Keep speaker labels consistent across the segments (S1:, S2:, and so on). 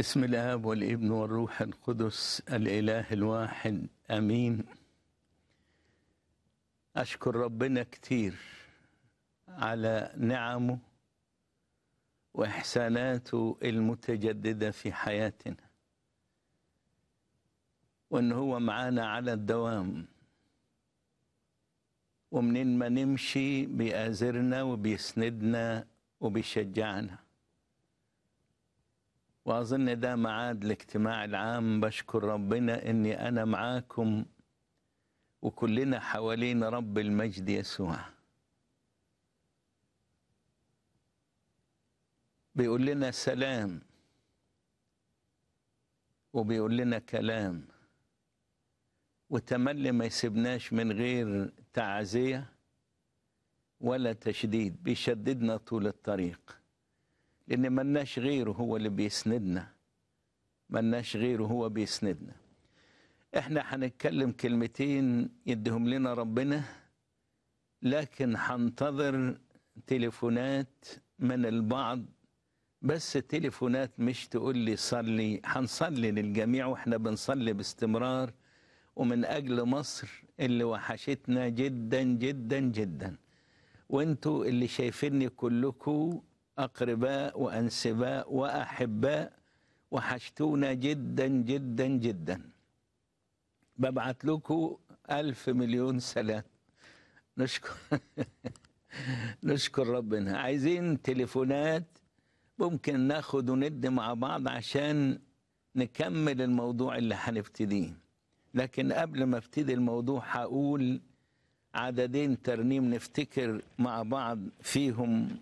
S1: بسم الاب والابن والروح القدس الاله الواحد امين اشكر ربنا كتير على نعمه واحساناته المتجدده في حياتنا وان هو معانا على الدوام ومنين ما نمشي بيأزرنا وبيسندنا وبيشجعنا وأظن ده معاد الاجتماع العام بشكر ربنا أني أنا معاكم وكلنا حوالين رب المجد يسوع بيقول لنا سلام وبيقول لنا كلام وتملي ما يسيبناش من غير تعزية ولا تشديد بيشددنا طول الطريق لأن مناش غيره هو اللي بيسندنا مناش غيره هو بيسندنا احنا هنتكلم كلمتين يدهم لنا ربنا لكن هنتظر تليفونات من البعض بس تليفونات مش تقول لي صلي هنصلي للجميع واحنا بنصلي باستمرار ومن اجل مصر اللي وحشتنا جدا جدا جدا وانتوا اللي شايفيني كلكم أقرباء وأنسباء وأحباء وحشتونا جدا جدا جدا ببعت لكم ألف مليون سلام نشكر نشكر ربنا عايزين تليفونات ممكن ناخد وند مع بعض عشان نكمل الموضوع اللي هنبتديه لكن قبل ما ابتدي الموضوع هقول عددين ترنيم نفتكر مع بعض فيهم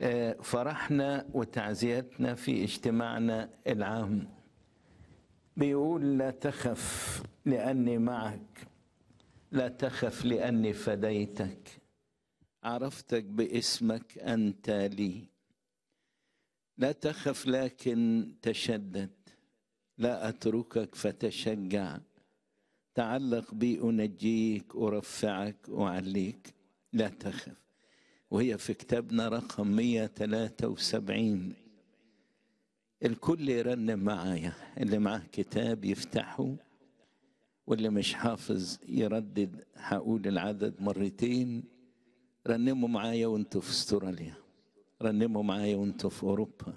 S1: آه، فرحنا وتعزيتنا في اجتماعنا العام بيقول لا تخف لأني معك لا تخف لأني فديتك عرفتك باسمك أنت لي لا تخف لكن تشدد لا أتركك فتشجع تعلق بي أنجيك أرفعك أعليك لا تخف وهي في كتابنا رقم 173 الكل يرنم معايا اللي معاه كتاب يفتحه واللي مش حافظ يردد هقول العدد مرتين رنموا معايا وانتوا في استراليا رنموا معايا وانتوا في اوروبا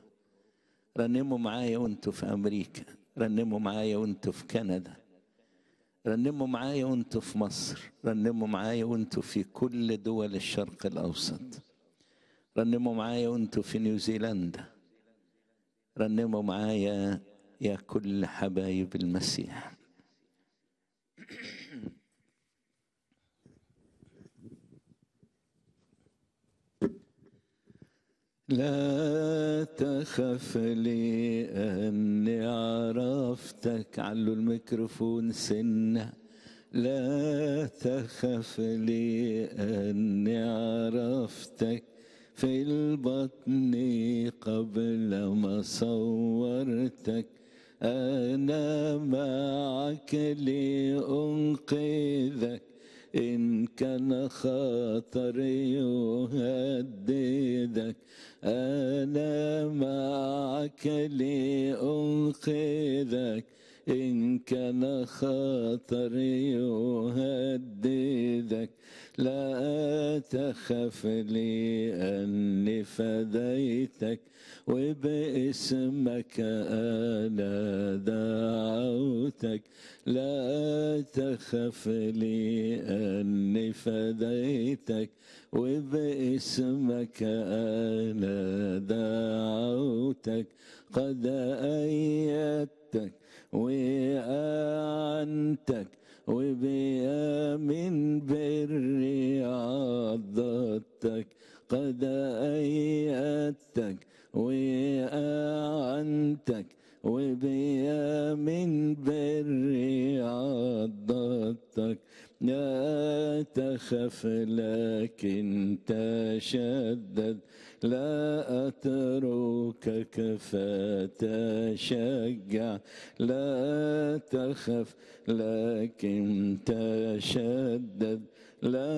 S1: رنموا معايا وانتوا في امريكا رنموا معايا وانتوا في كندا رنموا معايا وانتوا في مصر رنموا معايا وانتوا في كل دول الشرق الأوسط رنموا معايا وانتوا في نيوزيلندا رنموا معايا يا كل حبايب المسيح لا تخف لأني عرفتك علو الميكروفون سنة لا تخف لأني عرفتك في البطن قبل ما صورتك أنا معك لأنقذك إن كان خاطري يهددك أنا معك لأنقذك إن كان خاطري يهددك لا تخف لي أني فديتك وباسمك أنا دعوتك لا تخف لأني فديتك وباسمك أنا دعوتك قد أيدتك وأعنتك وبيامن بري عضتك قد أيدتك وأنتك وبيا من بري عضتك لا تخف لكن تشدد لا أتركك فتشجع لا تخف لكن تشدد لا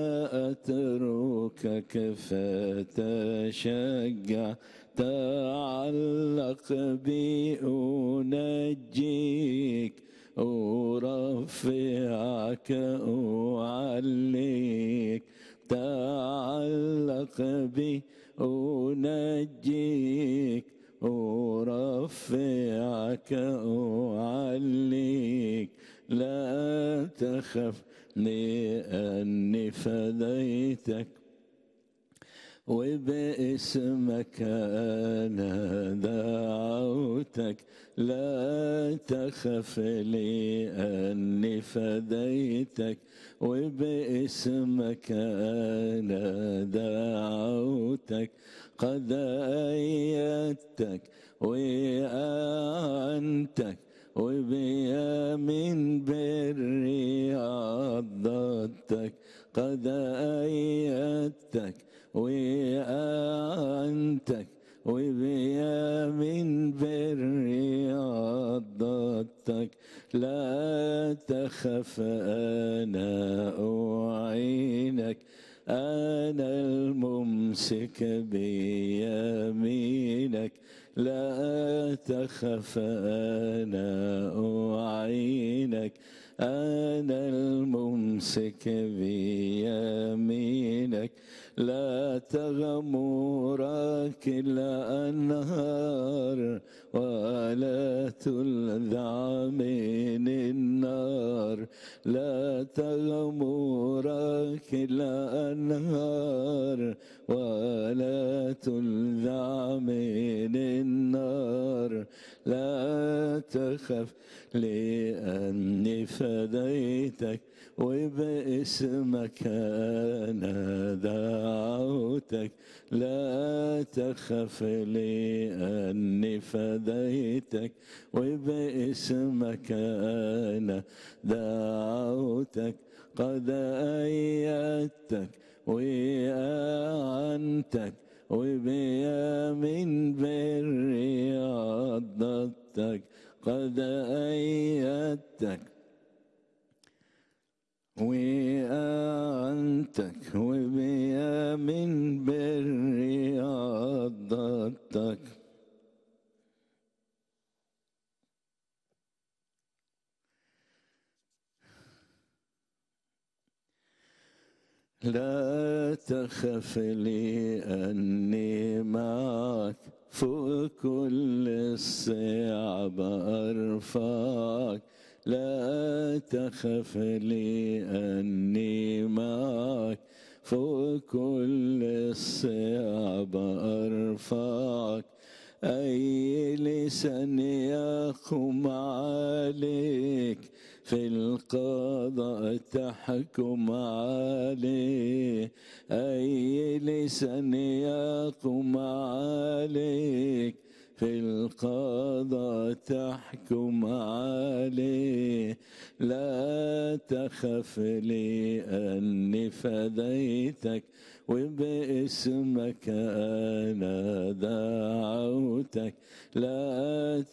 S1: أتركك فتشجع تعلق بي أنجيك أرفعك أعليك تعلق بي أنجيك أرفعك أعليك لا تخف لأني فديتك وباسمك أنا دعوتك لا تخف لأني فديتك وباسمك أنا دعوتك قد أيدتك وأعنتك من بري عضتك قد أيدتك وأنتك وبيا من بر عضتك لا تخف أنا أعينك أنا الممسك بيمينك لا تخف أنا أعينك أنا الممسك بيمينك لا تغمرك الأنهار ولا تلذع من النار لا تغمرك الأنهار ولا تلذع من النار لا تخف لأني فديتك وباسمك أنا دعوتك لا تخف لأني فديتك وباسمك أنا دعوتك قد أيدتك وأنتك وبيمين بر عضتك قد أيدتك وأنتك وبيمين بر عضتك لا تخف لي أني معك فوق كل الصعب أرفعك لا تخف لي أني معك فوق كل الصعب أرفعك أي لسان يقوم عليك في القضاء تحكم عليه أي لسان يقوم عليك في القضاء تحكم عليه لا تخف لأني فديتك وباسمك أنا دعوتك لا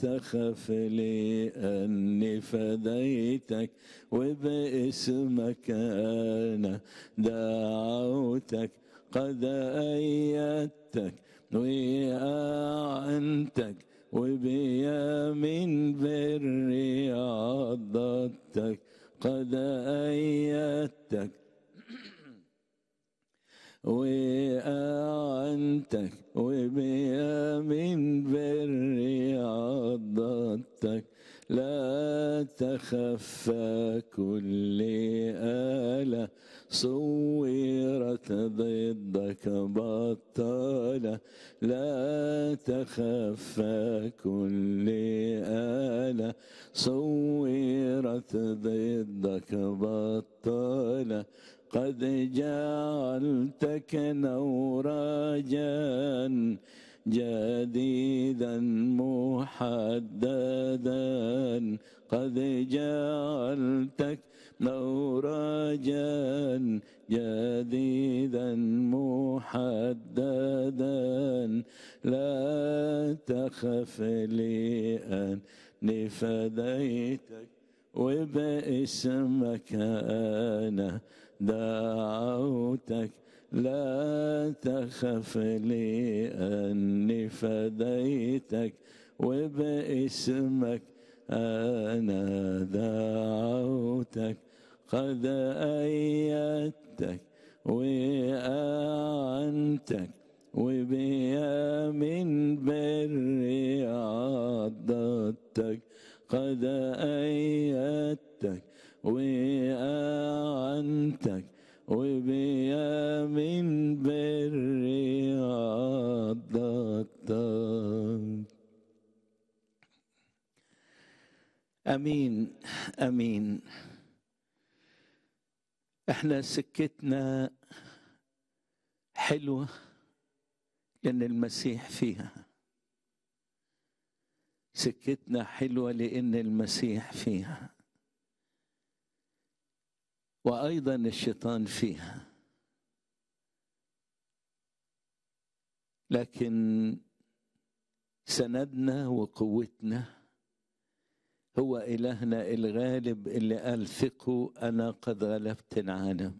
S1: تخف لأني فديتك وباسمك أنا دعوتك قد أيدتك وأعنتك وبيمين بري عضدتك قد جفا كل آلة صورت ضدك بطالة لا تخفى لأني فديتك وباسمك أنا دعوتك قد أيدتك وأعنتك وبيا من بري عضدتك قد أيدتك وأعنتك وبيامن بر عضتك امين امين احنا سكتنا حلوه لان المسيح فيها سكتنا حلوه لان المسيح فيها وايضا الشيطان فيها لكن سندنا وقوتنا هو الهنا الغالب اللي قال ثقوا انا قد غلبت العالم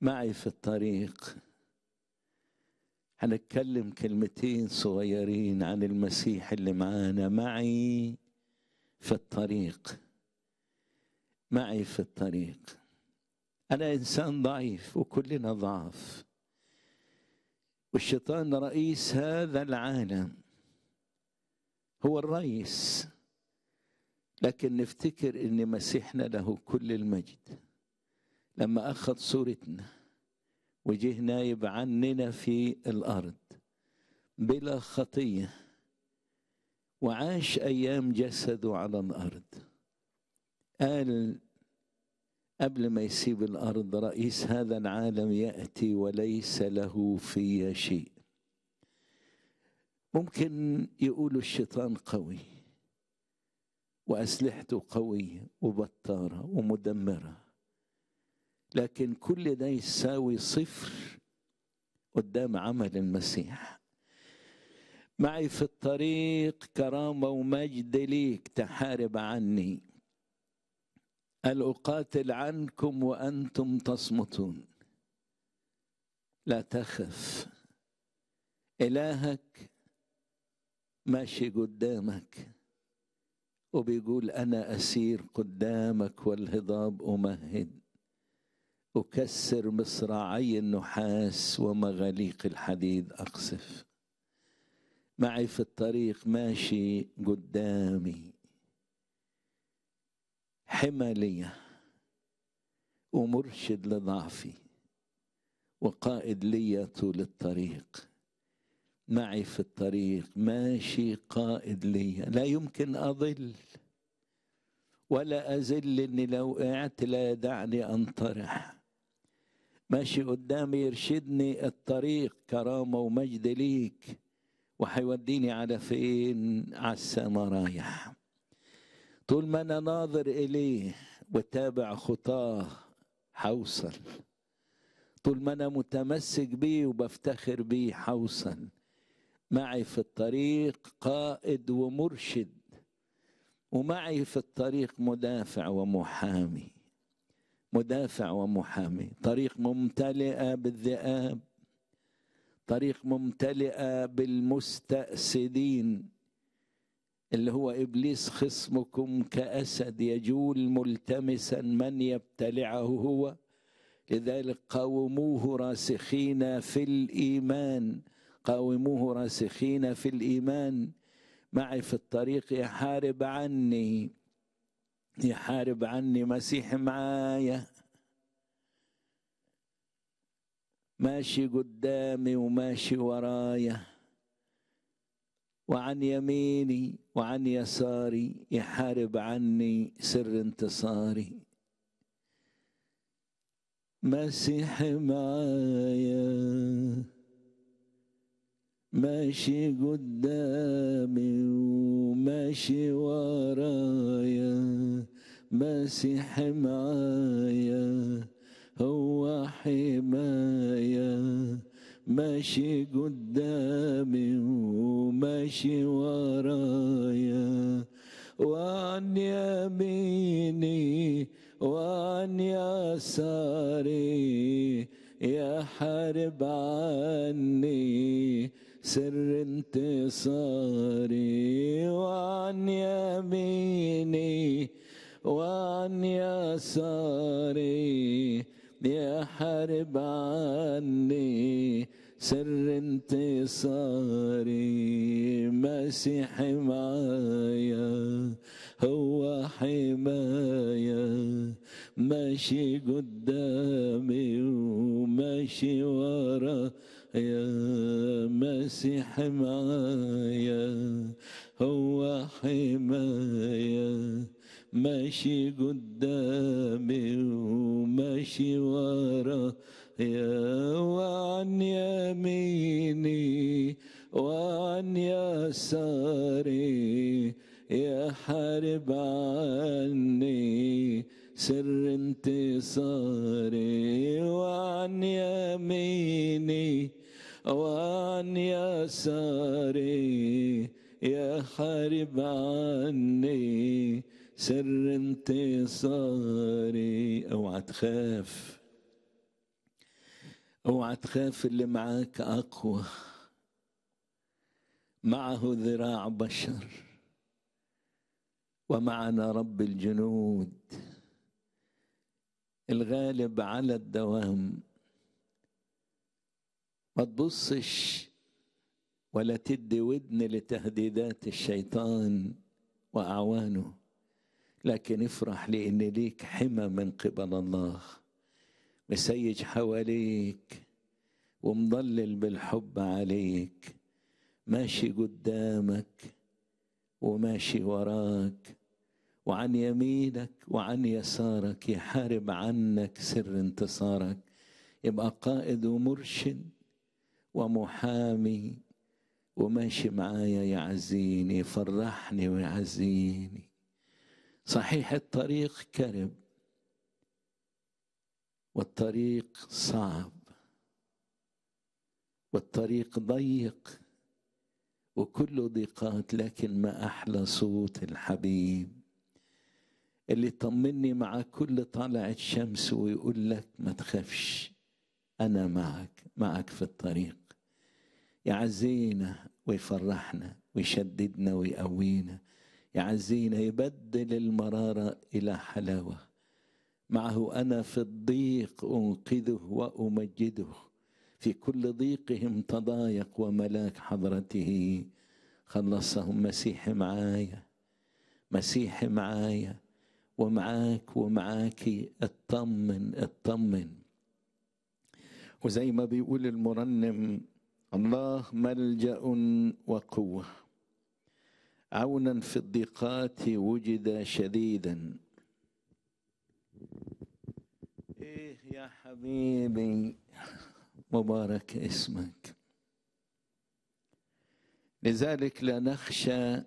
S1: معي في الطريق هنتكلم كلمتين صغيرين عن المسيح اللي معانا معي في الطريق معي في الطريق أنا إنسان ضعيف وكلنا ضعف والشيطان رئيس هذا العالم هو الرئيس لكن نفتكر ان مسيحنا له كل المجد لما اخذ صورتنا وجه نايب عننا في الارض بلا خطيه وعاش ايام جسده على الارض قال قبل ما يسيب الارض رئيس هذا العالم ياتي وليس له في شيء ممكن يقولوا الشيطان قوي واسلحته قويه وبطاره ومدمره لكن كل ده يساوي صفر قدام عمل المسيح معي في الطريق كرامه ومجد ليك تحارب عني قال أقاتل عنكم وأنتم تصمتون لا تخف إلهك ماشي قدامك وبيقول أنا أسير قدامك والهضاب أمهد أكسر مصراعي النحاس ومغاليق الحديد أقصف معي في الطريق ماشي قدامي حمى لي ومرشد لضعفي وقائد لي طول الطريق معي في الطريق ماشي قائد لي لا يمكن أضل ولا أزل إني لو وقعت لا يدعني أنطرح ماشي قدامي يرشدني الطريق كرامة ومجد ليك وحيوديني على فين على السما رايح طول ما أنا ناظر إليه وتابع خطاه حوصل طول ما أنا متمسك بيه وبفتخر بيه حوصل معي في الطريق قائد ومرشد ومعي في الطريق مدافع ومحامي مدافع ومحامي طريق ممتلئة بالذئاب طريق ممتلئة بالمستأسدين اللي هو ابليس خصمكم كاسد يجول ملتمسا من يبتلعه هو لذلك قاوموه راسخين في الايمان قاوموه راسخين في الايمان معي في الطريق يحارب عني يحارب عني مسيح معايا ماشي قدامي وماشي ورايا وعن يميني وعن يساري يحارب عني سر انتصاري مسيح معايا ماشي قدامي وماشي ورايا مسيح معايا هو حمايه ماشي قدامي وماشي ورايا وعن يميني وعن يساري يا حارب عني سر انتصاري وعن يميني وعن يساري يا حارب عني سر انتصاري مسيح معايا هو حماية ماشي قدامي وماشي يا مسيح معايا هو حماية ماشي قدامي وماشي ورايا وعن يميني وعن يساري يا حارب عني سر انتصاري وعن يميني وعن يساري يا حارب عني سر انتصاري اوعى تخاف اوعى تخاف اللي معاك اقوى معه ذراع بشر ومعنا رب الجنود الغالب على الدوام ما تبصش ولا تدي ودن لتهديدات الشيطان واعوانه لكن افرح لان ليك حمى من قبل الله مسيج حواليك ومضلل بالحب عليك ماشي قدامك وماشي وراك وعن يمينك وعن يسارك يحارب عنك سر انتصارك يبقى قائد ومرشد ومحامي وماشي معايا يعزيني فرحني ويعزيني صحيح الطريق كرب والطريق صعب والطريق ضيق وكله ضيقات لكن ما أحلى صوت الحبيب اللي طمني مع كل طلعة شمس ويقول لك ما تخافش أنا معك معك في الطريق يعزينا ويفرحنا ويشددنا ويقوينا يعزينا يبدل المرارة إلى حلاوة معه انا في الضيق انقذه وامجده في كل ضيقهم تضايق وملاك حضرته خلصهم مسيح معايا مسيح معايا ومعاك ومعاكي اطمن اطمن وزي ما بيقول المرنم الله ملجا وقوه عونا في الضيقات وجد شديدا الشيخ يا حبيبي مبارك اسمك لذلك لا نخشى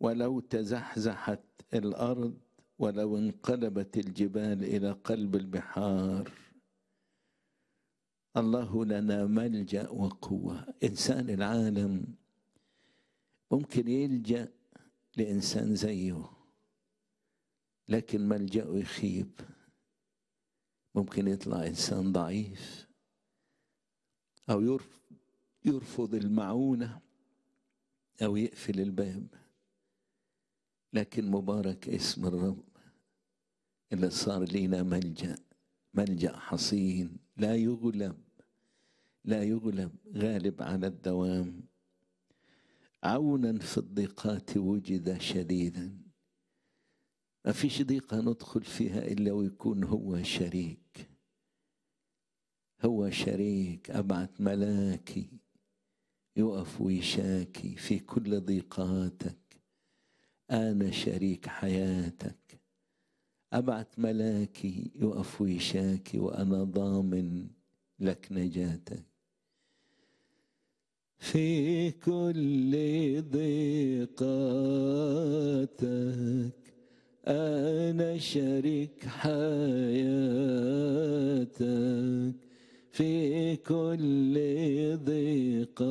S1: ولو تزحزحت الارض ولو انقلبت الجبال الى قلب البحار الله لنا ملجا وقوه انسان العالم ممكن يلجا لانسان زيه لكن ملجاه يخيب ممكن يطلع انسان ضعيف او يرفض المعونه او يقفل الباب لكن مبارك اسم الرب اللي صار لينا ملجا ملجا حصين لا يغلب لا يغلب غالب على الدوام عونا في الضيقات وجد شديدا ما فيش ضيقة ندخل فيها إلا ويكون هو شريك هو شريك أبعت ملاكي يقف ويشاكي في كل ضيقاتك أنا شريك حياتك أبعت ملاكي يقف ويشاكي وأنا ضامن لك نجاتك في كل ضيقاتك أنا شريك حياتك في كل ضيقاتك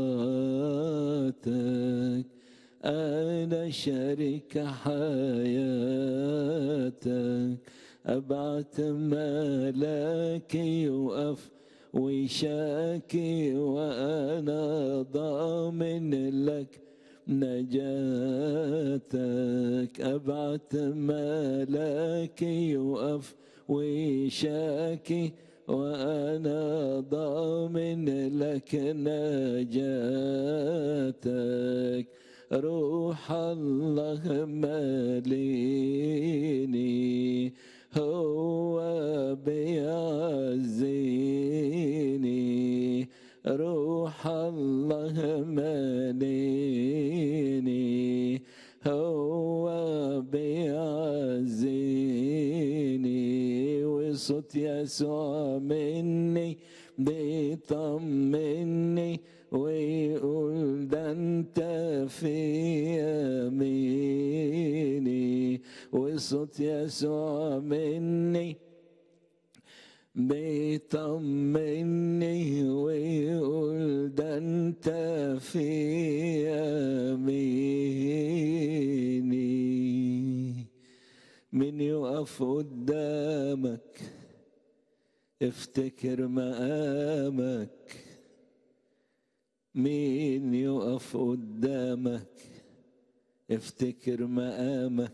S1: أنا شريك حياتك أبعت ملاكي يوقف وشاكي وأنا ضامن لك نجاتك أبعت ملاكي يوقف وشاكي وأنا ضامن لك نجاتك روح الله مليني هو بيعزيني روح الله مليني هو بيعزيني صوت يسوع مني بيطمني ويقول ده انت في يميني وصوت يسوع مني بيطمني ويقول ده انت في يميني من يقف قدامك افتكر مقامك مين يقف قدامك افتكر مقامك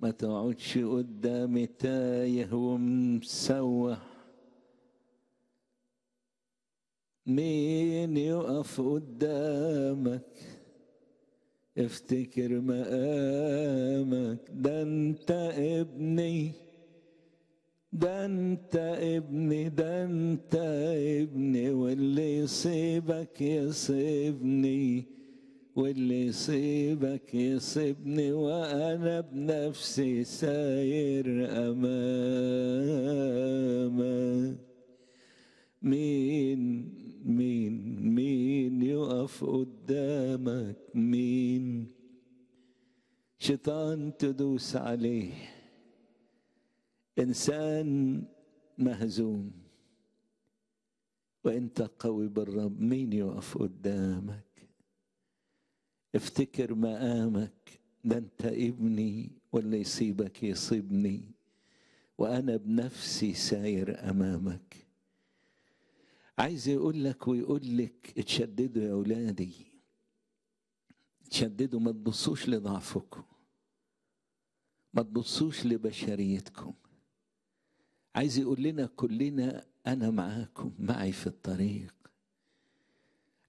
S1: ما تقعدش قدامي تايه ومسوح مين يقف قدامك افتكر مقامك ده انت ابني ده انت ابني ده انت ابني واللي يسيبك يسيبني واللي يسيبك يسيبني وانا بنفسي ساير امامك مين مين مين يقف قدامك مين شيطان تدوس عليه انسان مهزوم وانت قوي بالرب مين يقف قدامك افتكر مقامك ده انت ابني واللي يصيبك يصيبني وانا بنفسي ساير امامك عايز يقول لك ويقول لك اتشددوا يا اولادي اتشددوا ما تبصوش لضعفكم ما تبصوش لبشريتكم عايز يقول لنا كلنا انا معاكم معي في الطريق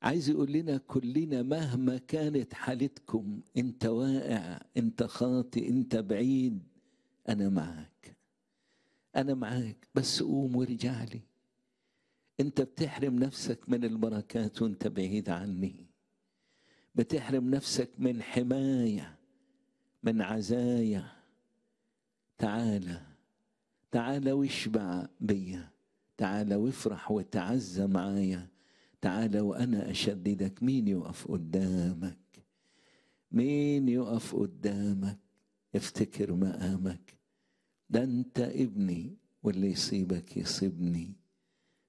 S1: عايز يقول لنا كلنا مهما كانت حالتكم انت واقع انت خاطئ انت بعيد انا معاك انا معاك بس قوم وارجع لي انت بتحرم نفسك من البركات وانت بعيد عني بتحرم نفسك من حمايه من عزايا تعالى تعال واشبع بيا تعال وافرح وتعزى معايا تعال وأنا أشددك مين يقف قدامك مين يقف قدامك افتكر مقامك ده أنت ابني واللي يصيبك يصيبني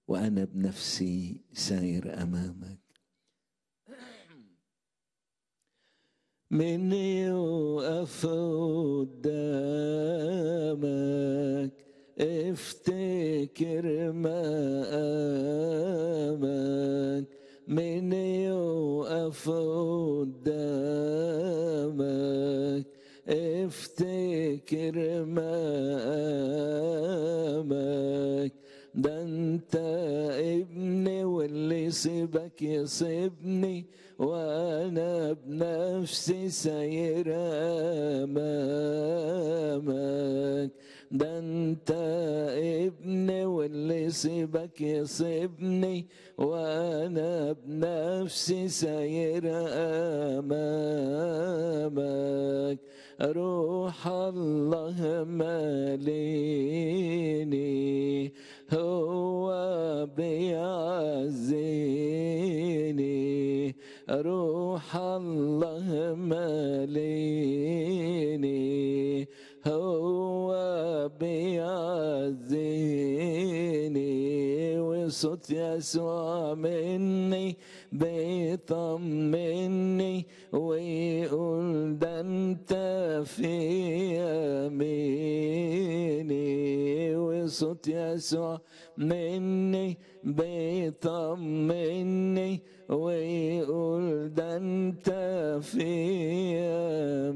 S1: وأنا بنفسي ساير أمامك من يوقف قدامك افتكر مقامك من يوقف قدامك افتكر مقامك ده انت ابني واللي سيبك يسيبني وانا بنفسي سير امامك ده انت ابني واللي سيبك يصيبني وانا بنفسي ساير امامك روح الله ماليني هو بيعزيني روح الله ماليني هو ربي زيني وصوت يسوع مني بيطمني ويقول ده انت في يميني وصوت يسوع مني بيطمني ويقول ده انت في يميني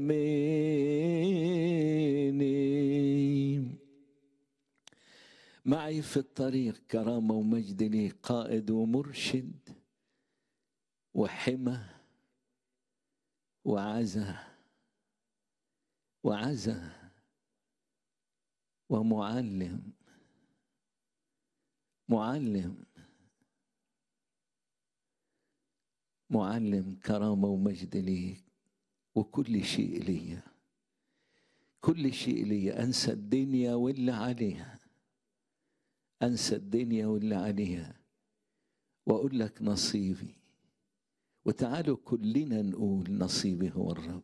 S1: معي في الطريق كرامة ومجد لي قائد ومرشد وحمى وعزى وعزى ومعلم معلم معلم كرامة ومجد ليك وكل شيء ليا كل شيء ليا أنسى الدنيا واللي عليها أنسى الدنيا واللي عليها وأقول لك نصيبي وتعالوا كلنا نقول نصيبي هو الرب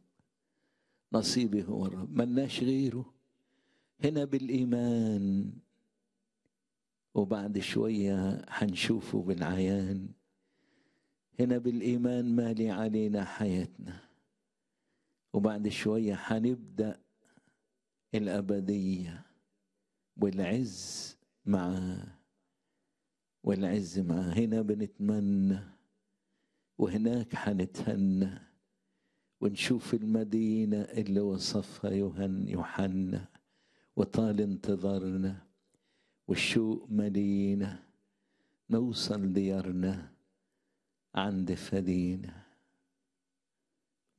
S1: نصيبي هو الرب ملناش غيره هنا بالإيمان وبعد شوية هنشوفه بالعيان هنا بالإيمان مالي علينا حياتنا وبعد شوية حنبدأ الأبدية والعز معاه والعز معاه هنا بنتمنى وهناك حنتهنى ونشوف المدينة اللي وصفها يوهن يوحنا وطال انتظارنا والشوق ملينا نوصل ديارنا عند فدينا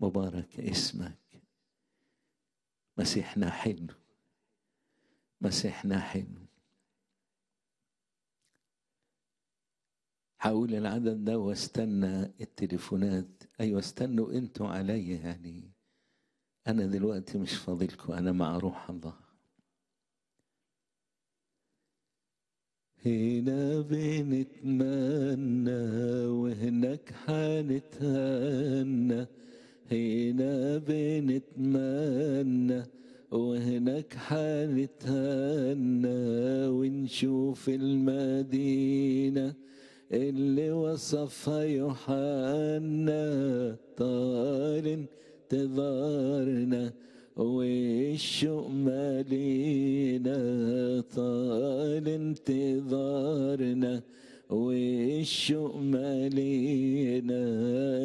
S1: مبارك اسمك مسيحنا حلو مسيحنا حلو هقول العدد ده واستنى التليفونات ايوه استنوا انتوا عليا يعني انا دلوقتي مش فاضلكم انا مع روح الله هنا بنتمنى وهناك حنتهنى هنا بنتمنى وهناك حنتهنى ونشوف المدينة اللي وصفها يوحنا طال تظهرنا والشوق مالينا طال انتظارنا والشوق مالينا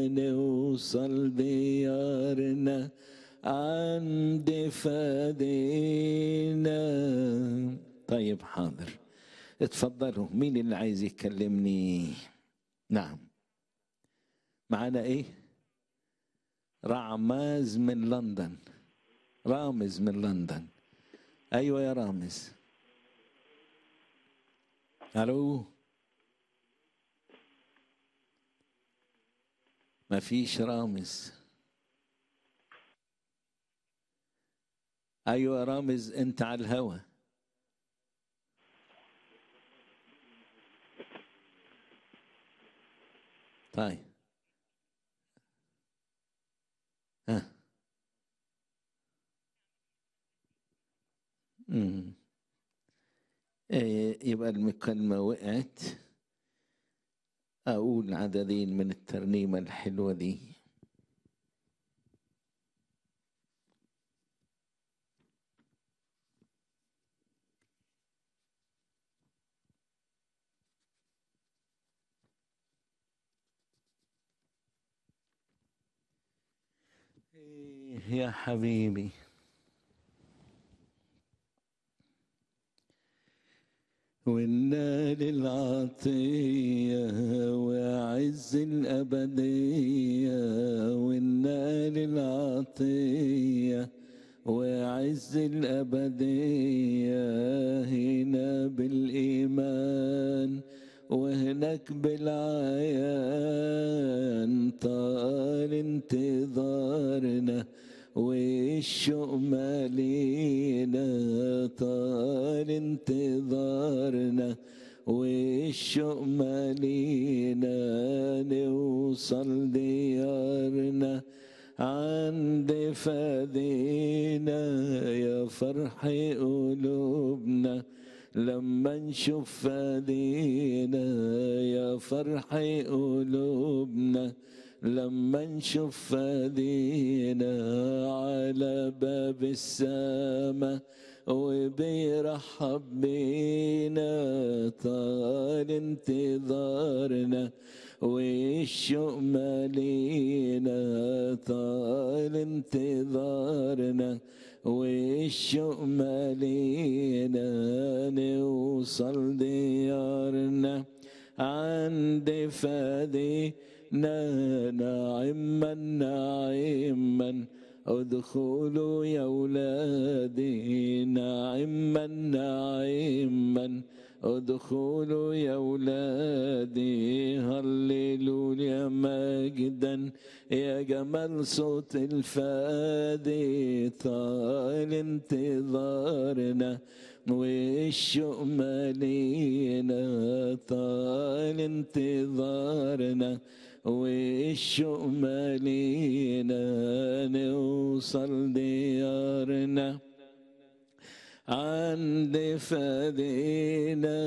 S1: نوصل ديارنا عند فادينا طيب حاضر اتفضلوا مين اللي عايز يكلمني نعم معانا ايه رعماز من لندن رامز من لندن ايوه يا رامز الو ما فيش رامز ايوه يا رامز انت على الهوا طيب ها إيه، يبقى المكالمة وقعت أقول عددين من الترنيمة الحلوة دي إيه، يا حبيبي وإنا للعطية وعز الأبدية وإنا للعطية وعز الأبدية هنا بالإيمان وهناك بالعيان طال انتظارنا والشوق مالينا طال انتظارنا والشوق مالينا نوصل ديارنا عند فادينا يا فرح قلوبنا لما نشوف فادينا يا فرح قلوبنا لما نشوف دينا على باب السماء وبيرحب بينا طال انتظارنا والشوق مالينا طال انتظارنا والشوق مالينا نوصل ديارنا عند فادي ناعما ناعما ادخلوا يا ولادي ناعما ناعما ادخلوا يا ولادي هللوا يا مجدا يا جمال صوت الفادي طال انتظارنا والشوق مالينا طال انتظارنا والشؤم مالينا نوصل ديارنا عند فادينا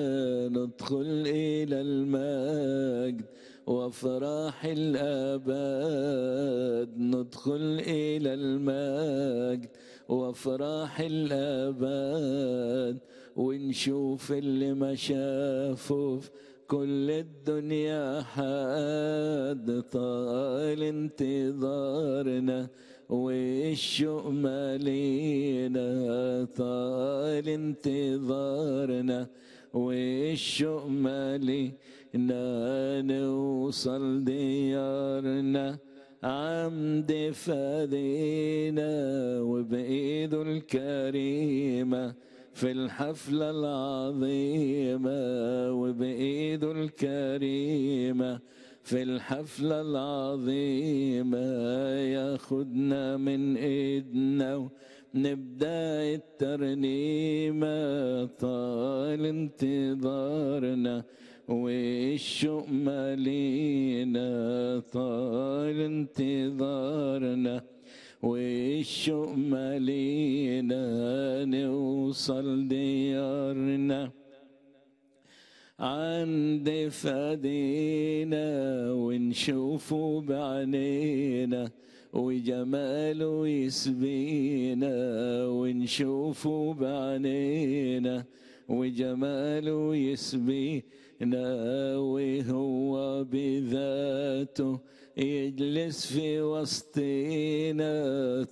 S1: ندخل إلى المجد وافراح الاباد ندخل الى المجد وافراح الاباد ونشوف اللي ما شافوا كل الدنيا حاد طال انتظارنا والشوق مالينا طال انتظارنا والشوق مالينا نوصل ديارنا عمد فادينا وبإيده الكريمة في الحفلة العظيمة وبإيده الكريمة في الحفلة العظيمة ياخدنا من إيدنا نبدأ الترنيمة طال انتظارنا والشوق مالينا طال انتظارنا وشو مالينا نوصل ديارنا عند فادينا ونشوفه بعنينا وجماله يسبينا ونشوفه بعنينا وجماله يسبينا وهو بذاته يجلس في وسطينا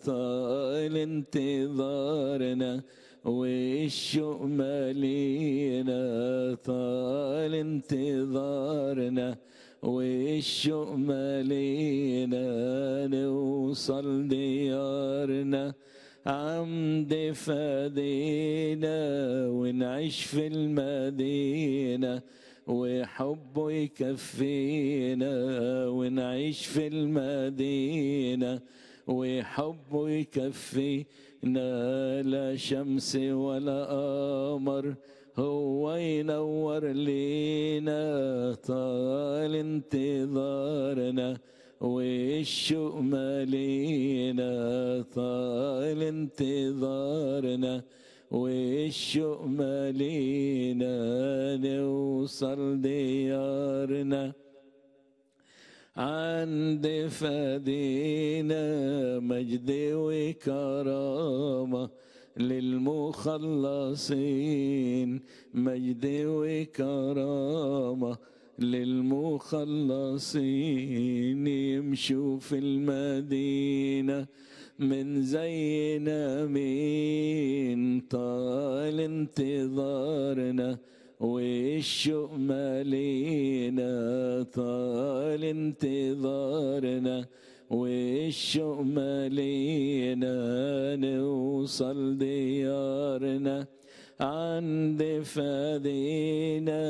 S1: طال انتظارنا والشوق مالينا طال انتظارنا والشوق مالينا نوصل ديارنا عمد فادينا ونعيش في المدينه وحبه يكفينا ونعيش في المدينة وحبه يكفينا لا شمس ولا قمر هو ينور لينا طال انتظارنا والشوق مالينا طال انتظارنا والشوق مالينا نوصل ديارنا عند فدينا مجد وكرامة للمخلصين مجد وكرامة للمخلصين يمشوا في المدينة من زينا مين طال انتظارنا والشوق مالينا طال انتظارنا والشوق مالينا نوصل ديارنا عند فادينا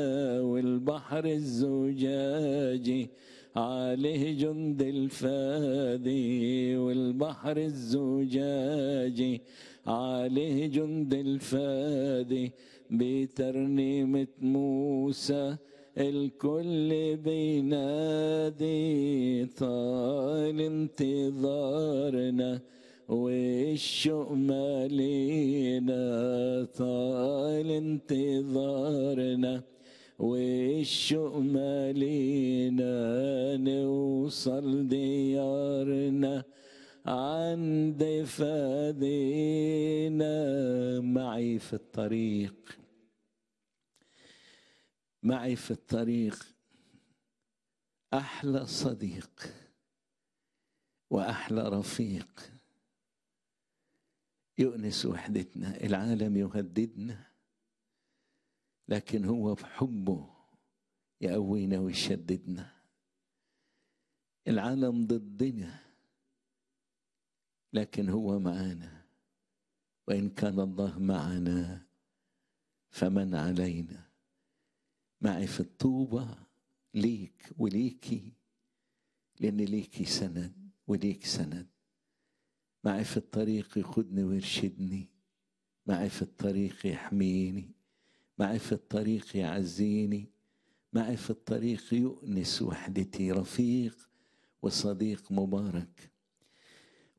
S1: والبحر الزجاجي عليه جند الفادي والبحر الزجاجي عليه جند الفادي بترنيمة موسى الكل بينادي طال انتظارنا والشوق مالينا طال انتظارنا والشوق مالينا نوصل ديارنا عند فادينا معي في الطريق معي في الطريق احلى صديق واحلى رفيق يؤنس وحدتنا العالم يهددنا لكن هو بحبه يقوينا ويشددنا العالم ضدنا لكن هو معانا وان كان الله معنا فمن علينا معي في الطوبه ليك وليكي لان ليكي سند وليك سند معي في الطريق يخدني ويرشدني معي في الطريق يحميني معي في الطريق يعزيني معي في الطريق يؤنس وحدتي رفيق وصديق مبارك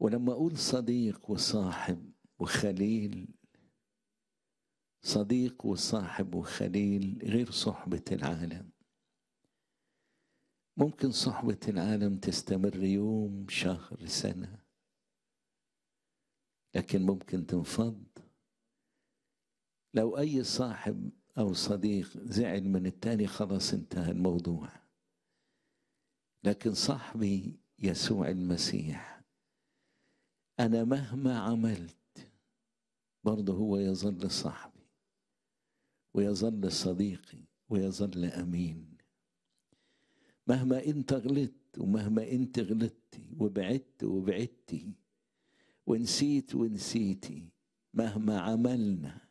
S1: ولما أقول صديق وصاحب وخليل صديق وصاحب وخليل غير صحبة العالم ممكن صحبة العالم تستمر يوم شهر سنة لكن ممكن تنفض لو أي صاحب أو صديق زعل من التاني خلاص انتهى الموضوع لكن صاحبي يسوع المسيح أنا مهما عملت برضه هو يظل صاحبي ويظل صديقي ويظل أمين مهما أنت غلطت ومهما أنت غلطتي وبعدت وبعدتي ونسيت ونسيتي مهما عملنا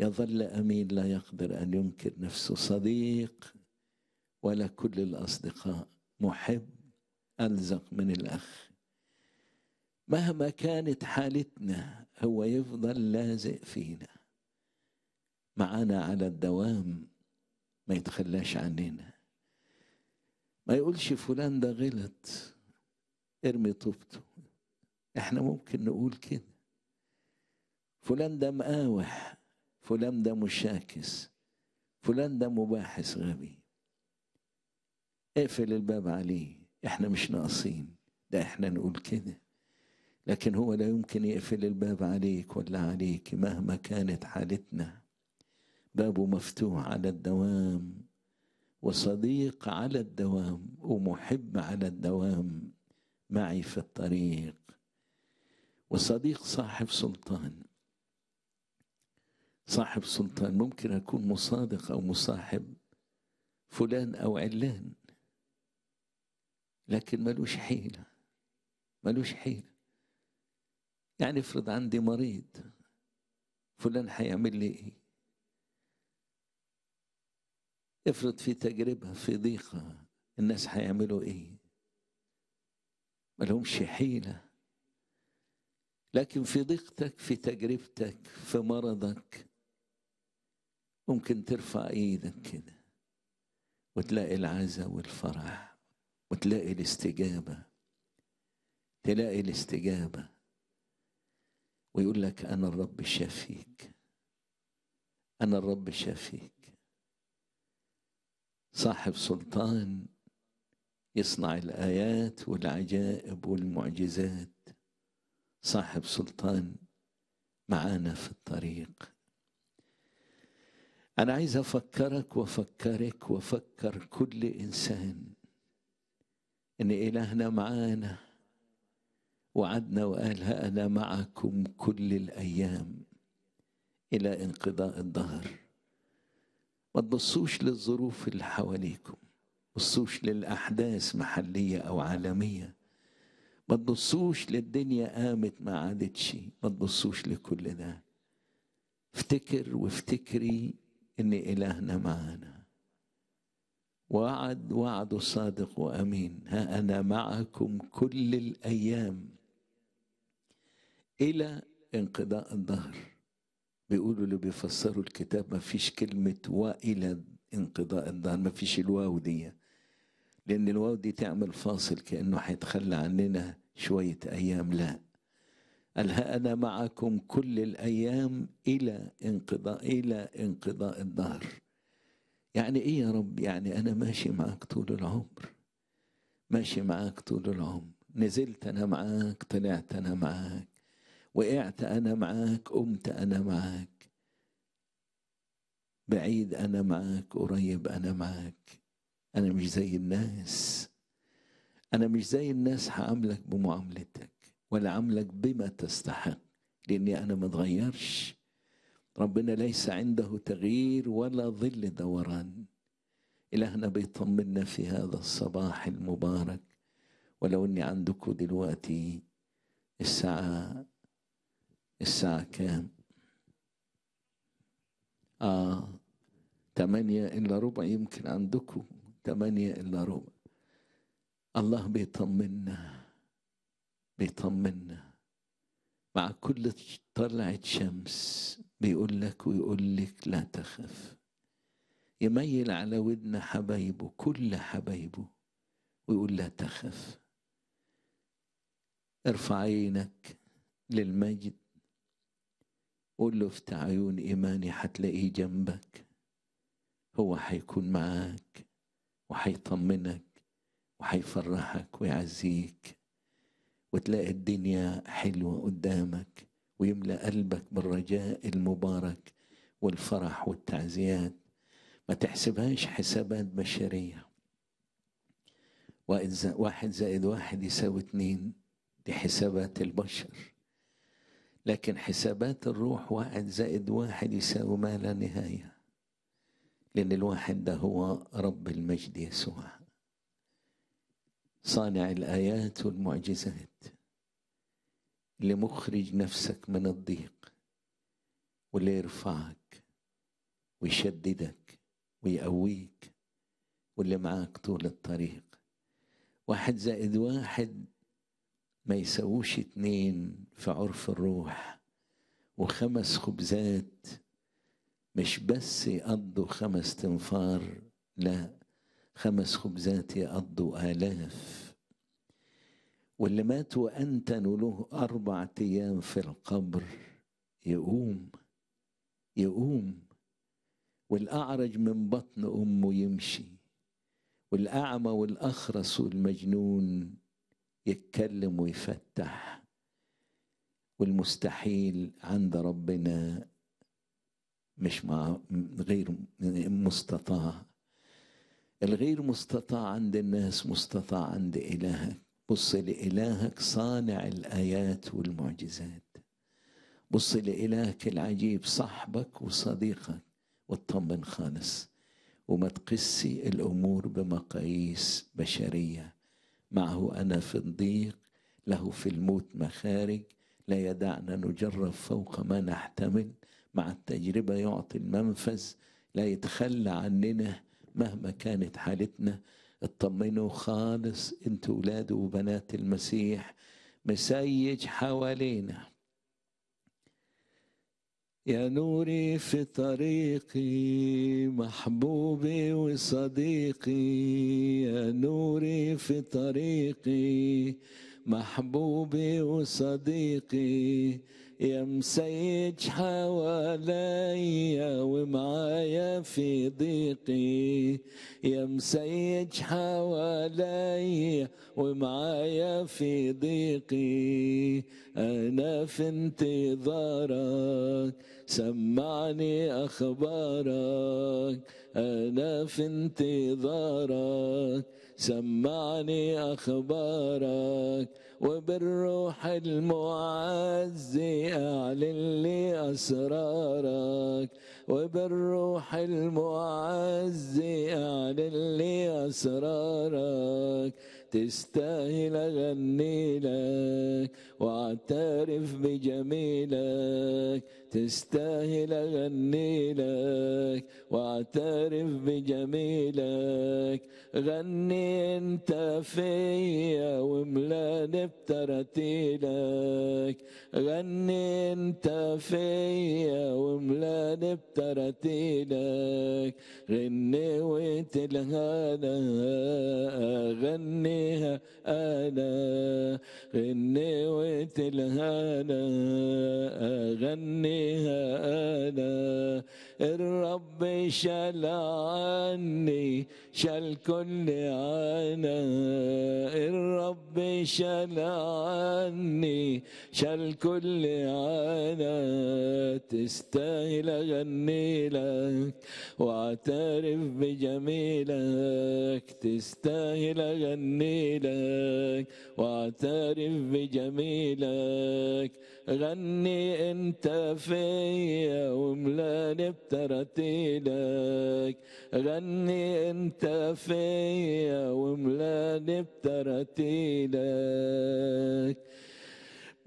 S1: يظل امين لا يقدر ان ينكر نفسه صديق ولا كل الاصدقاء محب الزق من الاخ مهما كانت حالتنا هو يفضل لازق فينا معانا على الدوام ما يتخلاش عننا ما يقولش فلان ده غلط ارمي طوبته احنا ممكن نقول كده فلان ده مقاوح فلان ده مشاكس فلان ده مباحث غبي اقفل الباب عليه احنا مش ناقصين ده احنا نقول كده لكن هو لا يمكن يقفل الباب عليك ولا عليك مهما كانت حالتنا بابه مفتوح على الدوام وصديق على الدوام ومحب على الدوام معي في الطريق وصديق صاحب سلطان صاحب سلطان ممكن أكون مصادق أو مصاحب فلان أو علان لكن ملوش حيلة ملوش حيلة يعني افرض عندي مريض فلان هيعمل لي ايه افرض في تجربة في ضيقة الناس هيعملوا ايه ملهمش حيلة لكن في ضيقتك في تجربتك في مرضك ممكن ترفع ايدك كده وتلاقي العزاء والفرح وتلاقي الاستجابة تلاقي الاستجابة ويقول لك أنا الرب شافيك أنا الرب شافيك صاحب سلطان يصنع الآيات والعجائب والمعجزات صاحب سلطان معانا في الطريق أنا عايز أفكرك وأفكرك وأفكر كل إنسان إن إلهنا معانا وعدنا وقال أنا معكم كل الأيام إلى انقضاء الدهر ما تبصوش للظروف اللي حواليكم بصوش للأحداث محلية أو عالمية ما تبصوش للدنيا قامت ما عادتش ما تبصوش لكل ده افتكر وافتكري ان الهنا معنا وعد وعد صادق وامين ها انا معكم كل الايام الى انقضاء الدهر بيقولوا اللي بيفسروا الكتاب ما فيش كلمه والى انقضاء الدهر ما فيش الواو دي لان الواو دي تعمل فاصل كانه هيتخلى عننا شويه ايام لا ها أنا معكم كل الأيام إلى انقضاء إلى انقضاء الدهر يعني إيه يا رب يعني أنا ماشي معاك طول العمر ماشي معاك طول العمر نزلت أنا معاك طلعت أنا معاك وقعت أنا معاك قمت أنا معاك بعيد أنا معاك قريب أنا معاك أنا مش زي الناس أنا مش زي الناس هعاملك بمعاملتك ولا عملك بما تستحق لاني انا ما اتغيرش ربنا ليس عنده تغيير ولا ظل دوران إلهنا بيطمنا في هذا الصباح المبارك ولو أني عندكم دلوقتي الساعة الساعة كام؟ آه تمانية إلا ربع يمكن عندكم تمانية إلا ربع الله بيطمنا بيطمنا مع كل طلعة شمس بيقول لك ويقول لك لا تخف يميل على ودن حبايبه كل حبايبه ويقول لا تخف ارفع عينك للمجد قول له افتح عيون ايماني هتلاقيه جنبك هو هيكون معاك وهيطمنك وهيفرحك ويعزيك وتلاقي الدنيا حلوة قدامك ويملأ قلبك بالرجاء المبارك والفرح والتعزيات ما تحسبهاش حسابات بشرية واحد زائد واحد يساوي اتنين دي حسابات البشر لكن حسابات الروح واحد زائد واحد يساوي ما لا نهاية لأن الواحد ده هو رب المجد يسوع صانع الآيات والمعجزات اللي مخرج نفسك من الضيق واللي يرفعك ويشددك ويقويك واللي معاك طول الطريق واحد زائد واحد ما يساووش اتنين في عرف الروح وخمس خبزات مش بس يقضوا خمس تنفار لا خمس خبزات يقضوا آلاف واللي مات وأنتن له أربع أيام في القبر يقوم يقوم والأعرج من بطن أمه يمشي والأعمى والأخرس والمجنون يتكلم ويفتح والمستحيل عند ربنا مش مع غير مستطاع الغير مستطاع عند الناس مستطاع عند إلهك بص لإلهك صانع الآيات والمعجزات بص لإلهك العجيب صاحبك وصديقك واطمن خالص وما تقسي الأمور بمقاييس بشرية معه أنا في الضيق له في الموت مخارج لا يدعنا نجرب فوق ما نحتمل مع التجربة يعطي المنفذ لا يتخلى عننا مهما كانت حالتنا اطمنوا خالص انتوا ولاد وبنات المسيح مسيج حوالينا يا نوري في طريقي محبوبي وصديقي يا نوري في طريقي محبوبي وصديقي يا مسيج حواليا ومعايا في ضيقي يا مسيج حواليا ومعايا في ضيقي أنا في انتظارك سمعني أخبارك أنا في انتظارك سمعني أخبارك وبالروح المعزي أعلن لي أسرارك وبالروح المعزي أعلن لي أسرارك تستاهل أغني لك وأعترف بجميلك تستاهل أغني لك واعترف بجميلك غني أنت فيا وملاني بتراتيلك غني أنت فيا وملاني بتراتيلك غني وتلهانا أغنيها أنا غني وتلهانا اغنيها بها الرب شل عني شال كل عنا الرب شل عني شال كل عنا تستاهل أغني لك وأعترف بجميلك تستاهل أغني لك وأعترف بجميلك غني انت فيا وملاني بتراتيلك غني انت فيا وملاني بتراتيلك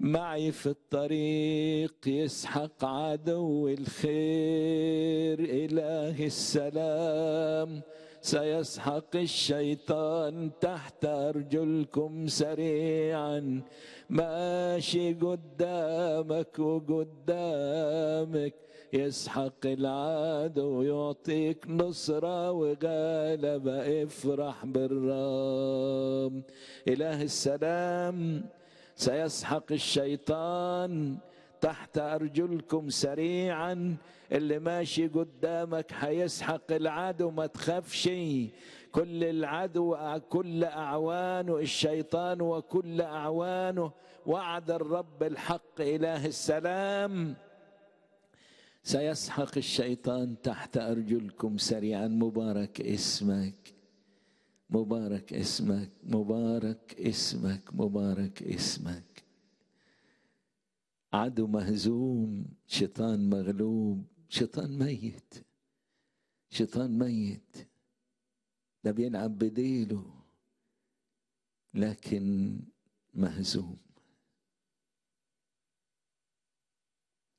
S1: معي في الطريق يسحق عدو الخير إله السلام سيسحق الشيطان تحت أرجلكم سريعا ماشي قدامك وقدامك يسحق العدو ويعطيك نصرة وغالب افرح بالرام إله السلام سيسحق الشيطان تحت أرجلكم سريعا اللي ماشي قدامك هيسحق العدو ما تخافش كل العدو كل أعوانه الشيطان وكل أعوانه وعد الرب الحق إله السلام سيسحق الشيطان تحت أرجلكم سريعا مبارك اسمك مبارك اسمك مبارك اسمك مبارك اسمك عدو مهزوم شيطان مغلوب شيطان ميت شيطان ميت ده بيلعب بديله لكن مهزوم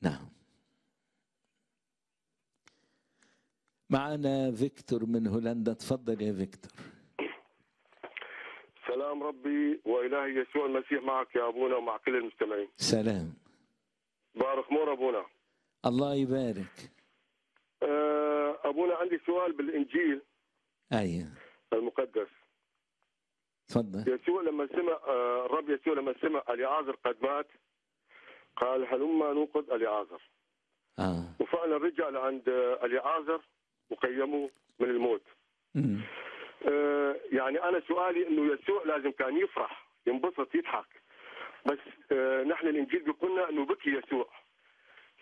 S1: نعم معنا فيكتور من هولندا تفضل يا فيكتور
S2: سلام ربي وإلهي يسوع المسيح معك يا أبونا ومع كل المستمعين سلام بارك مور أبونا
S1: الله يبارك
S2: آه، ابونا عندي سؤال بالانجيل ايوه المقدس تفضل يسوع لما سمع آه، الرب يسوع لما سمع اليعازر قد مات قال هلما نوقد اليعازر آه. وفعلا رجع لعند آه، اليعازر وقيموه من الموت آه يعني انا سؤالي انه يسوع لازم كان يفرح ينبسط يضحك بس آه نحن الانجيل بيقول لنا انه بكي يسوع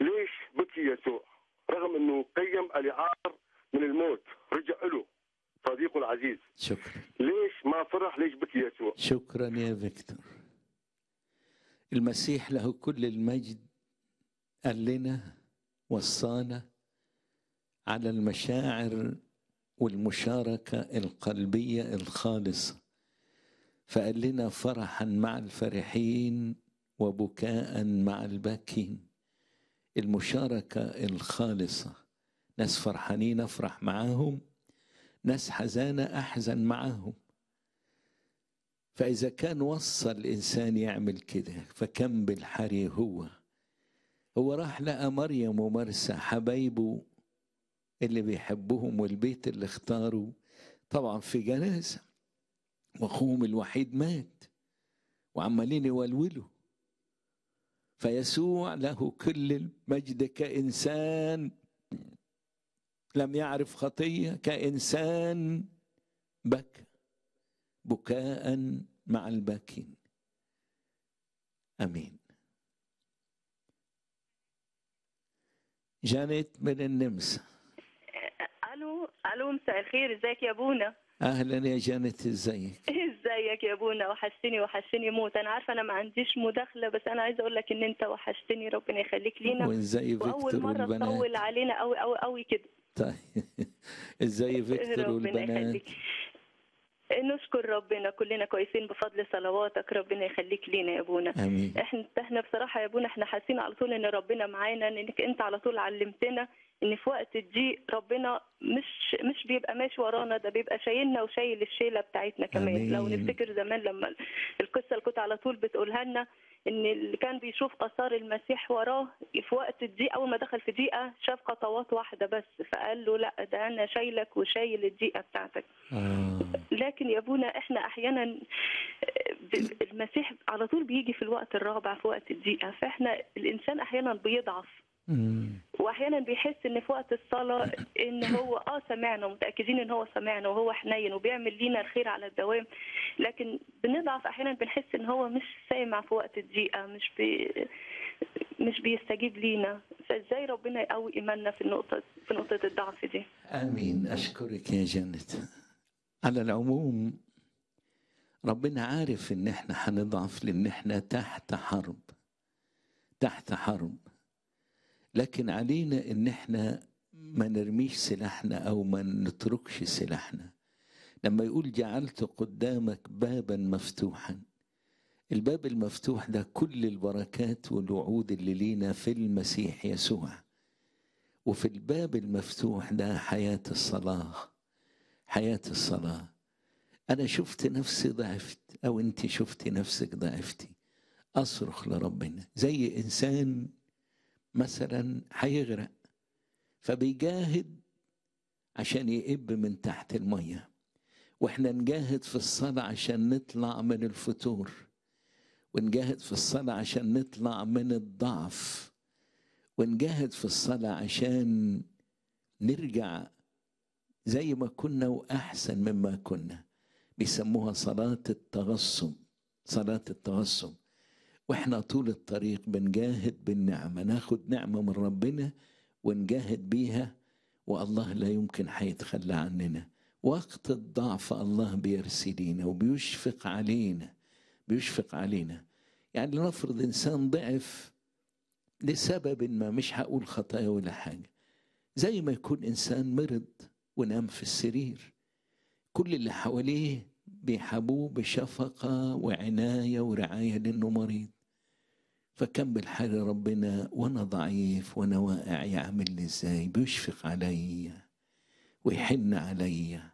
S2: ليش بكي يسوع رغم انه قيم الاعار من الموت رجع له صديقه العزيز شكرا ليش ما فرح ليش بكي يسوع
S1: شكرا يا فيكتور المسيح له كل المجد قال لنا وصانا على المشاعر والمشاركة القلبية الخالصة فقال لنا فرحا مع الفرحين وبكاء مع الباكين المشاركة الخالصة ناس فرحانين أفرح معاهم ناس حزانة أحزن معاهم فإذا كان وصل الإنسان يعمل كده فكم بالحري هو هو راح لقى مريم ومرسى حبايبه اللي بيحبهم والبيت اللي اختاره طبعا في جنازة وأخوهم الوحيد مات وعمالين يولولوا فيسوع له كل المجد كإنسان لم يعرف خطية كإنسان بكى بكاء مع الباكين امين جانيت من النمسا
S3: الو الو مساء الخير ازيك يا ابونا
S1: اهلا يا جانت ازيك
S3: ازيك يا ابونا وحشتني وحشتني موت انا عارفه انا ما عنديش مداخله بس انا عايزه اقول لك ان انت وحشتني ربنا يخليك لينا وازاي فيكتور مره تطول علينا قوي قوي قوي كده
S1: طيب ازاي فيكتور
S3: والبنات ربنا يخليك نشكر ربنا كلنا كويسين بفضل صلواتك ربنا يخليك لينا يا ابونا امين احنا احنا بصراحه يا ابونا احنا حاسين على طول ان ربنا معانا انك انت على طول علمتنا ان في وقت الضيق ربنا مش مش بيبقى ماشي ورانا ده بيبقى شايلنا وشايل الشيله بتاعتنا كمان أمين. لو نفتكر زمان لما القصه اللي كنت على طول بتقولها لنا ان اللي كان بيشوف اثار المسيح وراه في وقت الضيق اول ما دخل في ضيقه شاف خطوات واحده بس فقال له لا ده انا شايلك وشايل الضيقه بتاعتك آه. لكن يا ابونا احنا احيانا المسيح على طول بيجي في الوقت الرابع في وقت الضيقه فاحنا الانسان احيانا بيضعف واحيانا بيحس ان في وقت الصلاه ان هو اه سمعنا ومتاكدين ان هو سمعنا وهو حنين وبيعمل لينا الخير على الدوام لكن بنضعف احيانا بنحس ان هو مش سامع في وقت الضيقه مش بي مش بيستجيب لينا فازاي ربنا يقوي ايماننا في النقطه في نقطه الضعف دي
S1: امين اشكرك يا جنة على العموم ربنا عارف ان احنا هنضعف لان احنا تحت حرب تحت حرب لكن علينا ان احنا ما نرميش سلاحنا او ما نتركش سلاحنا لما يقول جعلت قدامك بابا مفتوحا الباب المفتوح ده كل البركات والوعود اللي لينا في المسيح يسوع وفي الباب المفتوح ده حياة الصلاة حياة الصلاة أنا شفت نفسي ضعفت أو أنت شفت نفسك ضعفتي أصرخ لربنا زي إنسان مثلا هيغرق فبيجاهد عشان يئب من تحت الميه واحنا نجاهد في الصلاه عشان نطلع من الفتور ونجاهد في الصلاه عشان نطلع من الضعف ونجاهد في الصلاه عشان نرجع زي ما كنا واحسن مما كنا بيسموها صلاه التغصم صلاه التغصم واحنا طول الطريق بنجاهد بالنعمة ناخد نعمة من ربنا ونجاهد بيها والله لا يمكن هيتخلى عننا وقت الضعف الله بيرسلينا وبيشفق علينا بيشفق علينا يعني لنفرض انسان ضعف لسبب ما مش هقول خطايا ولا حاجه زي ما يكون انسان مرض ونام في السرير كل اللي حواليه بيحبوه بشفقه وعنايه ورعايه لانه مريض فكمل بالحال ربنا وانا ضعيف وانا واقع يعمل لي ازاي بيشفق عليا ويحن عليا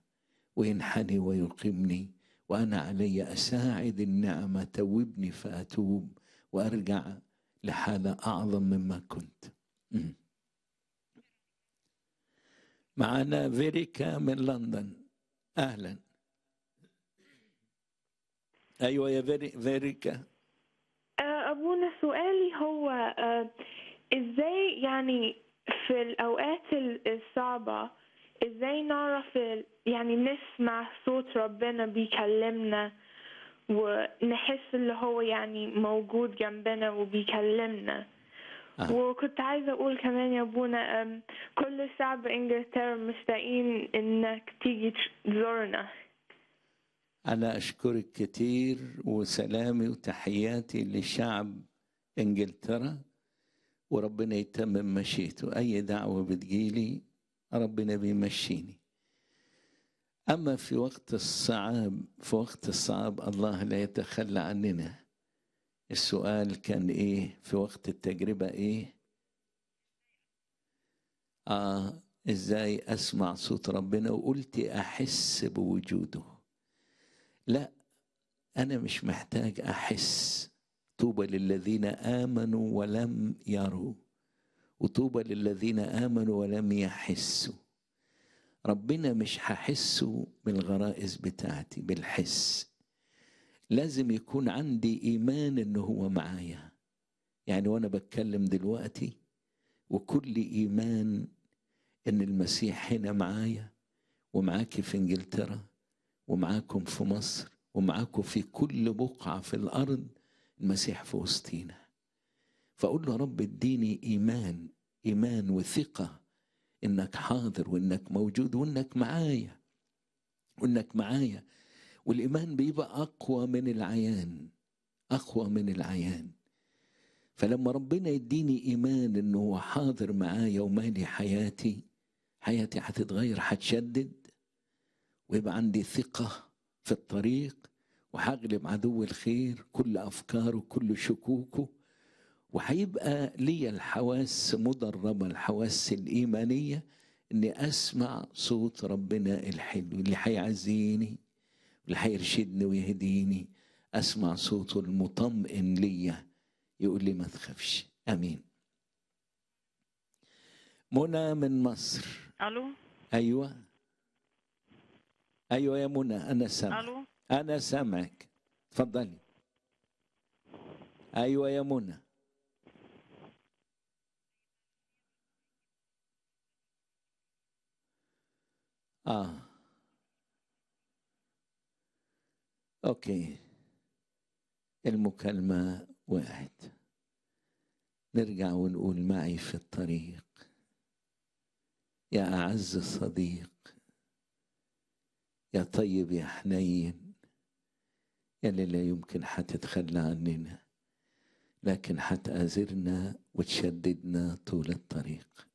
S1: وينحني ويقيمني وانا علي اساعد النعمه توبني فاتوب وارجع لحاله اعظم مما كنت معنا فيريكا من لندن اهلا ايوه يا فيريكا
S3: سؤالي هو آه، ازاي يعني في الاوقات الصعبه ازاي نعرف يعني نسمع صوت ربنا بيكلمنا ونحس اللي هو يعني موجود جنبنا وبيكلمنا أه. وكنت عايزة أقول كمان يا أبونا كل شعب إنجلترا مشتاقين إنك تيجي تزورنا
S1: أنا أشكرك كتير وسلامي وتحياتي للشعب انجلترا وربنا يتمم مشيته اي دعوه بتجيلي ربنا بيمشيني اما في وقت الصعاب في وقت الصعاب الله لا يتخلى عننا السؤال كان ايه في وقت التجربه ايه اه ازاي اسمع صوت ربنا وقلت احس بوجوده لا انا مش محتاج احس طوبى للذين آمنوا ولم يروا وطوبى للذين آمنوا ولم يحسوا ربنا مش هحسه بالغرائز بتاعتي بالحس لازم يكون عندي إيمان إن هو معايا يعني وأنا بتكلم دلوقتي وكل إيمان إن المسيح هنا معايا ومعاكي في إنجلترا ومعاكم في مصر ومعاكم في كل بقعة في الأرض المسيح في وسطينا فأقول له رب اديني إيمان إيمان وثقة إنك حاضر وإنك موجود وإنك معايا وإنك معايا والإيمان بيبقى أقوى من العيان أقوى من العيان فلما ربنا يديني إيمان إنه هو حاضر معايا ومالي حياتي حياتي هتتغير هتشدد ويبقى عندي ثقة في الطريق وهغلب عدو الخير كل افكاره كل شكوكه وهيبقى لي الحواس مدربه الحواس الايمانيه اني اسمع صوت ربنا الحلو اللي هيعزيني اللي هيرشدني ويهديني اسمع صوته المطمئن ليا يقول لي ما تخافش امين منى من مصر الو ايوه ايوه يا منى انا سامع الو أنا سامعك تفضلي أيوة يا منى آه أوكي المكالمة واحد نرجع ونقول معي في الطريق يا أعز الصديق يا طيب يا حنين قال يعني لا يمكن حتتخلى عننا لكن حتآزرنا وتشددنا طول الطريق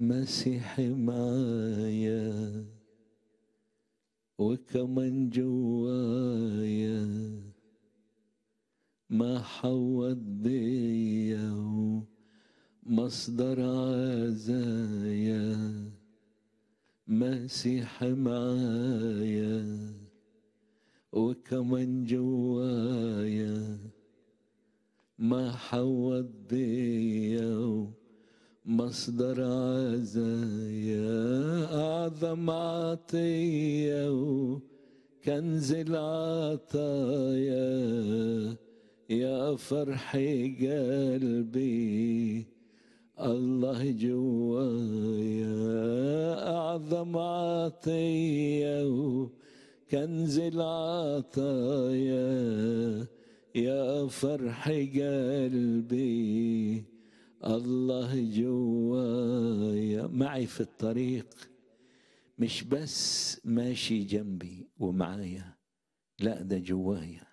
S1: مسيحي معايا وكمان جوايا ما حوض بيا مصدر عزايا مسيح معايا وكمان جوايا ما حودية مصدر عزايا أعظم عطية وكنز العطايا يا فرح قلبي الله جوايا أعظم عطية كنز العطايا يا فرح قلبي الله جوايا معي في الطريق مش بس ماشي جنبي ومعايا لا ده جوايا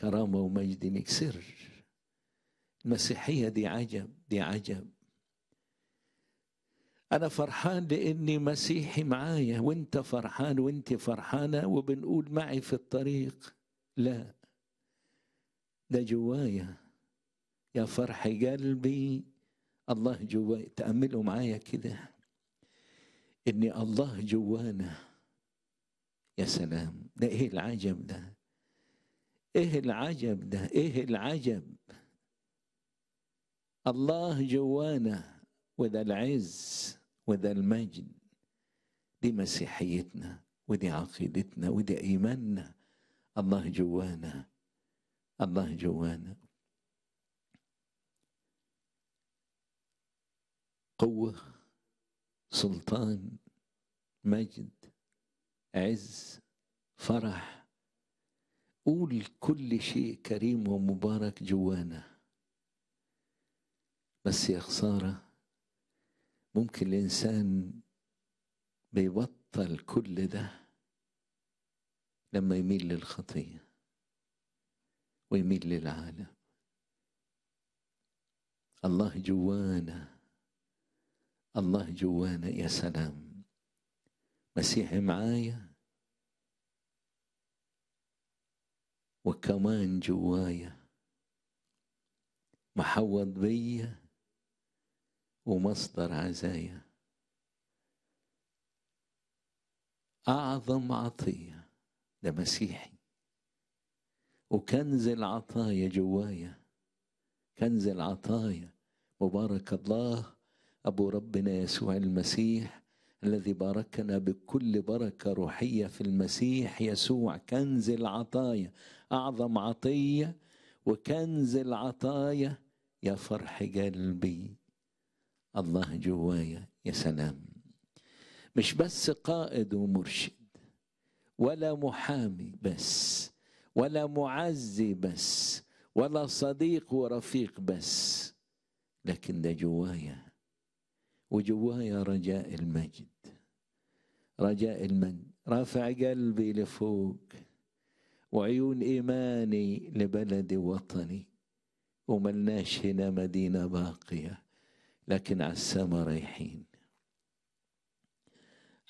S1: كرامة ومجد نكسر المسيحية دي عجب دي عجب أنا فرحان لأني مسيحي معايا وأنت فرحان وأنت فرحانة وبنقول معي في الطريق لا ده جوايا يا فرح قلبي الله جوايا تأملوا معايا كده إن الله جوانا يا سلام ده إيه العجب ده إيه العجب ده إيه العجب الله جوانا وذا العز وذا المجد دي مسيحيتنا ودي عقيدتنا ودي ايماننا الله جوانا الله جوانا قوه سلطان مجد عز فرح قول كل شيء كريم ومبارك جوانا بس يا خساره ممكن الإنسان بيبطل كل ده لما يميل للخطية ويميل للعالم الله جوانا الله جوانا يا سلام مسيحي معايا وكمان جوايا محوط بيا ومصدر عزايا أعظم عطية ده مسيحي وكنز العطايا جوايا كنز العطايا مبارك الله أبو ربنا يسوع المسيح الذي باركنا بكل بركة روحية في المسيح يسوع كنز العطايا أعظم عطية وكنز العطايا يا فرح قلبي الله جوايا يا سلام مش بس قائد ومرشد ولا محامي بس ولا معزي بس ولا صديق ورفيق بس لكن ده جوايا وجوايا رجاء المجد رجاء المجد رافع قلبي لفوق وعيون إيماني لبلدي وطني وملناش هنا مدينة باقية لكن على السما رايحين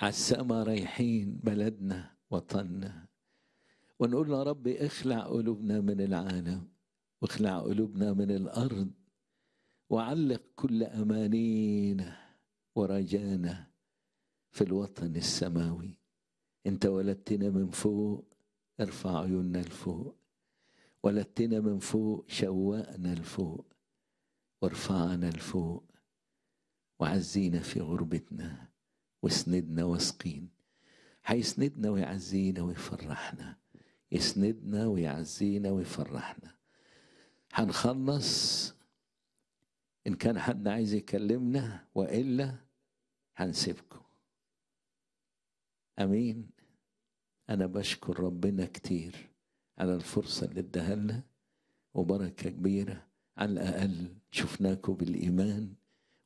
S1: على السما رايحين بلدنا وطننا ونقول يا رب اخلع قلوبنا من العالم واخلع قلوبنا من الارض وعلق كل امانينا ورجانا في الوطن السماوي انت ولدتنا من فوق ارفع عيوننا لفوق ولدتنا من فوق شوقنا لفوق وارفعنا لفوق وعزينا في غربتنا وسندنا وسقين هيسندنا ويعزينا ويفرحنا يسندنا ويعزينا ويفرحنا هنخلص إن كان حد عايز يكلمنا وإلا هنسيبكم أمين أنا بشكر ربنا كتير على الفرصة اللي اداها لنا وبركة كبيرة على الأقل شفناكم بالإيمان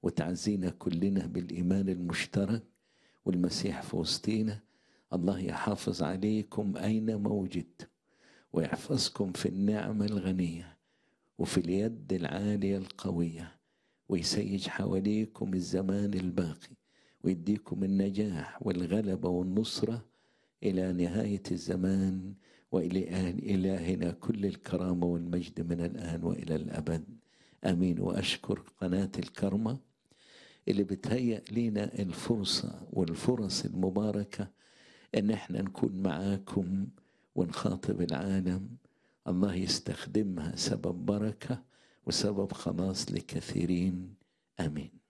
S1: وتعزينا كلنا بالإيمان المشترك والمسيح في وسطينا الله يحافظ عليكم أين موجد ويحفظكم في النعمة الغنية وفي اليد العالية القوية ويسيج حواليكم الزمان الباقي ويديكم النجاح والغلبة والنصرة إلى نهاية الزمان وإلى إلهنا كل الكرامة والمجد من الآن وإلى الأبد آمين وأشكر قناة الكرمة اللي بتهيأ لينا الفرصة والفرص المباركة ان احنا نكون معاكم ونخاطب العالم الله يستخدمها سبب بركة وسبب خلاص لكثيرين آمين